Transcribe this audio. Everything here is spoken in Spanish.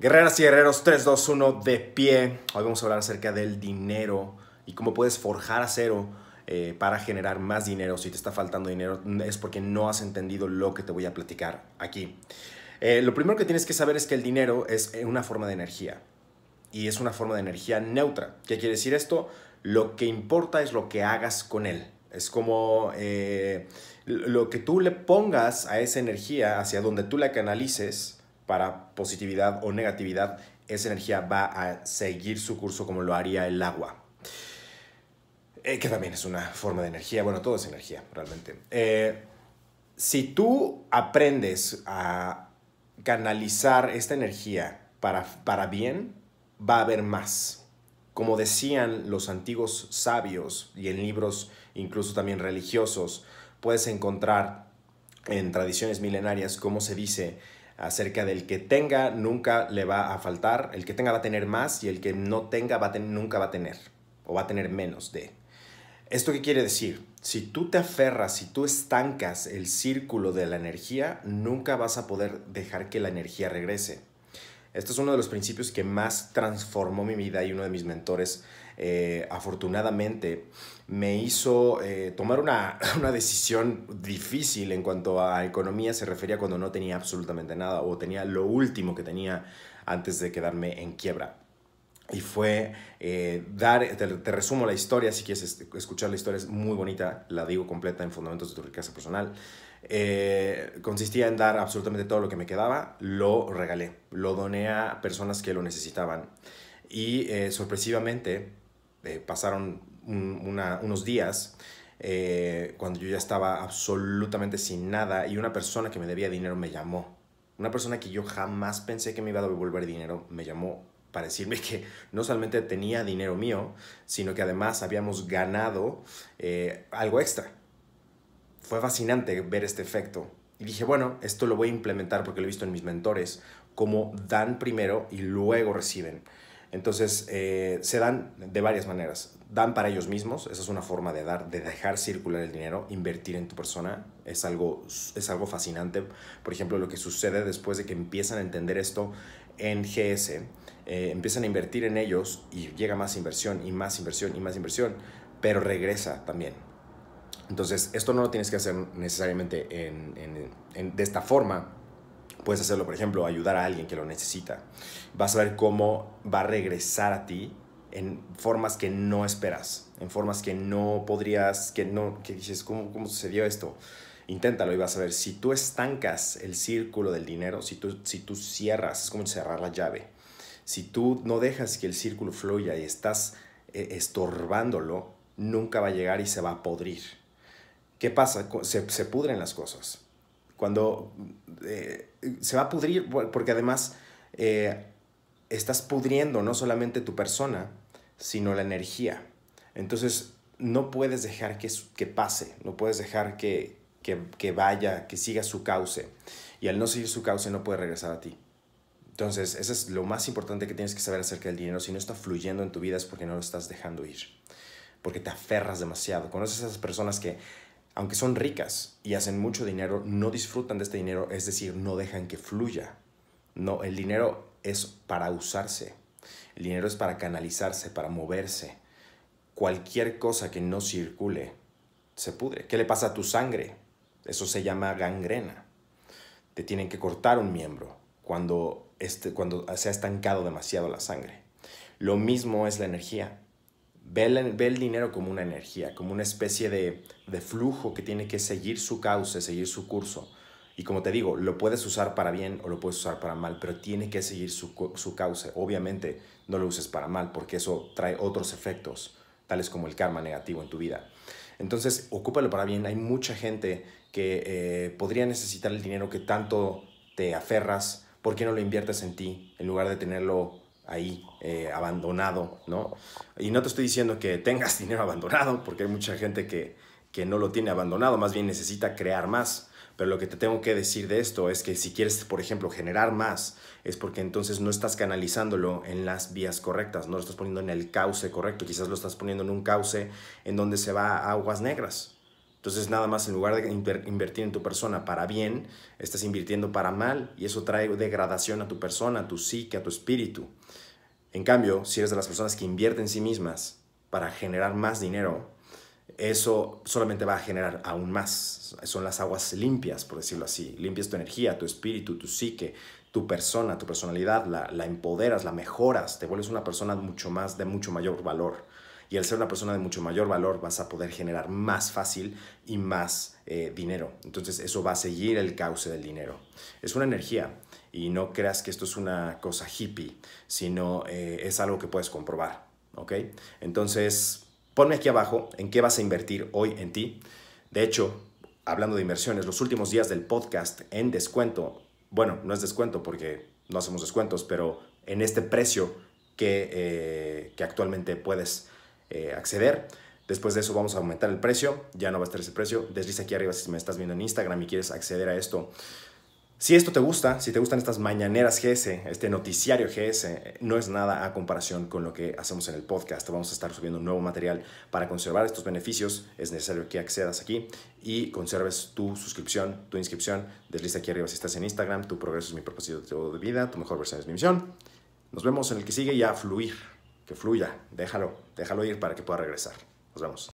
Guerreras y guerreros 1, de pie. Hoy vamos a hablar acerca del dinero y cómo puedes forjar acero eh, para generar más dinero. Si te está faltando dinero es porque no has entendido lo que te voy a platicar aquí. Eh, lo primero que tienes que saber es que el dinero es eh, una forma de energía y es una forma de energía neutra. ¿Qué quiere decir esto? Lo que importa es lo que hagas con él. Es como lo que tú le pongas a esa energía, hacia donde tú la canalices, para positividad o negatividad, esa energía va a seguir su curso como lo haría el agua. Eh, que también es una forma de energía, bueno, todo es energía realmente. Eh, si tú aprendes a canalizar esta energía para, para bien, va a haber más. Como decían los antiguos sabios y en libros incluso también religiosos, puedes encontrar en tradiciones milenarias cómo se dice acerca del que tenga nunca le va a faltar, el que tenga va a tener más y el que no tenga va a nunca va a tener o va a tener menos de. ¿Esto qué quiere decir? Si tú te aferras, si tú estancas el círculo de la energía, nunca vas a poder dejar que la energía regrese. Este es uno de los principios que más transformó mi vida y uno de mis mentores eh, afortunadamente, me hizo eh, tomar una, una, decisión difícil en cuanto a economía se refería cuando no tenía absolutamente nada o tenía lo último que tenía antes de quedarme en quiebra. Y fue eh, dar, te, resumo la historia, si quieres escuchar la historia es muy bonita, la digo completa en Fundamentos de tu riqueza personal. consistía en dar absolutamente todo lo que me quedaba, lo regalé, lo doné a personas que lo necesitaban. Y sorpresivamente eh, pasaron unos días eh, cuando yo ya estaba absolutamente sin nada y una persona que me debía dinero me llamó. Una persona que yo jamás pensé que me iba a devolver dinero me llamó para decirme que no solamente tenía dinero mío, sino que además habíamos ganado eh, algo extra. Fue fascinante ver este efecto. Y dije, bueno, esto lo voy a implementar porque lo he visto en mis mentores, Como dan primero y luego reciben. Entonces, eh, se dan de varias maneras. Dan para ellos mismos, esa es una forma de dar, de dejar circular el dinero, invertir en tu persona, es algo, es algo fascinante. Por ejemplo, lo que sucede después de que empiezan a entender esto en GS, eh, empiezan a invertir en ellos y llega más inversión y más inversión y más inversión, pero regresa también. Entonces, esto no lo tienes que hacer necesariamente de esta forma, Puedes hacerlo, por ejemplo, ayudar a alguien que lo necesita. Vas a ver cómo va a regresar a ti en formas que no esperas, en formas que no podrías, que no, que dices, ¿cómo, cómo sucedió esto? Inténtalo y vas a ver, si tú estancas el círculo del dinero, si tú, si tú cierras, es como cerrar la llave, si tú no dejas que el círculo fluya y estás eh, estorbándolo, nunca va a llegar y se va a podrir. ¿Qué pasa? Se, se pudren las cosas cuando eh, se va a pudrir, porque además eh, estás pudriendo no solamente tu persona, sino la energía. Entonces, no puedes dejar que, que pase, no puedes dejar que, que, vaya, que siga su cauce. Y al no seguir su cauce no puede regresar a ti. Entonces, eso es lo más importante que tienes que saber acerca del dinero. Si no está fluyendo en tu vida es porque no lo estás dejando ir. Porque te aferras demasiado. Conoces a esas personas que aunque son ricas y hacen mucho dinero, no disfrutan de este dinero, es decir, no dejan que fluya. No, el dinero es para usarse. El dinero es para canalizarse, para moverse. Cualquier cosa que no circule se pudre. ¿Qué le pasa a tu sangre? Eso se llama gangrena. Te tienen que cortar un miembro cuando, este, cuando se ha estancado demasiado la sangre. Lo mismo es la energía. Ve, el, dinero como una energía, como una especie de, flujo que tiene que seguir su cauce, seguir su curso. Y como te digo, lo puedes usar para bien o lo puedes usar para mal, pero tiene que seguir su, cauce. Obviamente no lo uses para mal porque eso trae otros efectos, tales como el karma negativo en tu vida. Entonces, ocúpalo para bien. Hay mucha gente que eh, podría necesitar el dinero que tanto te aferras. ¿Por qué no lo inviertes en ti en lugar de tenerlo ahí eh, abandonado, ¿no? Y no te estoy diciendo que tengas dinero abandonado, porque hay mucha gente que, que no lo tiene abandonado, más bien necesita crear más. Pero lo que te tengo que decir de esto es que si quieres, por ejemplo, generar más, es porque entonces no estás canalizándolo en las vías correctas, no lo estás poniendo en el cauce correcto, quizás lo estás poniendo en un cauce en donde se va a aguas negras, entonces nada más en lugar de invertir en tu persona para bien, estás invirtiendo para mal y eso trae degradación a tu persona, a tu psique, a tu espíritu. En cambio, si eres de las personas que invierten en sí mismas para generar más dinero, eso solamente va a generar aún más. Son las aguas limpias, por decirlo así. Limpias tu energía, tu espíritu, tu psique, tu persona, tu personalidad, la, empoderas, la mejoras, te vuelves una persona mucho más, de mucho mayor valor. Y al ser una persona de mucho mayor valor vas a poder generar más fácil y más eh, dinero. Entonces eso va a seguir el cauce del dinero. Es una energía y no creas que esto es una cosa hippie, sino eh, es algo que puedes comprobar. ¿Ok? Entonces ponme aquí abajo en qué vas a invertir hoy en ti. De hecho, hablando de inversiones, los últimos días del podcast en descuento, bueno, no es descuento porque no hacemos descuentos, pero en este precio que, eh, que actualmente puedes eh, acceder. Después de eso vamos a aumentar el precio, ya no va a estar ese precio. Desliza aquí arriba si me estás viendo en Instagram y quieres acceder a esto. Si esto te gusta, si te gustan estas mañaneras GS, este noticiario GS, no es nada a comparación con lo que hacemos en el podcast. Vamos a estar subiendo nuevo material para conservar estos beneficios. Es necesario que accedas aquí y conserves tu suscripción, tu inscripción. Desliza aquí arriba si estás en Instagram. Tu progreso es mi propósito de vida. Tu mejor versión es mi misión. Nos vemos en el que sigue y a fluir que fluya, déjalo, déjalo ir para que pueda regresar. Nos vemos.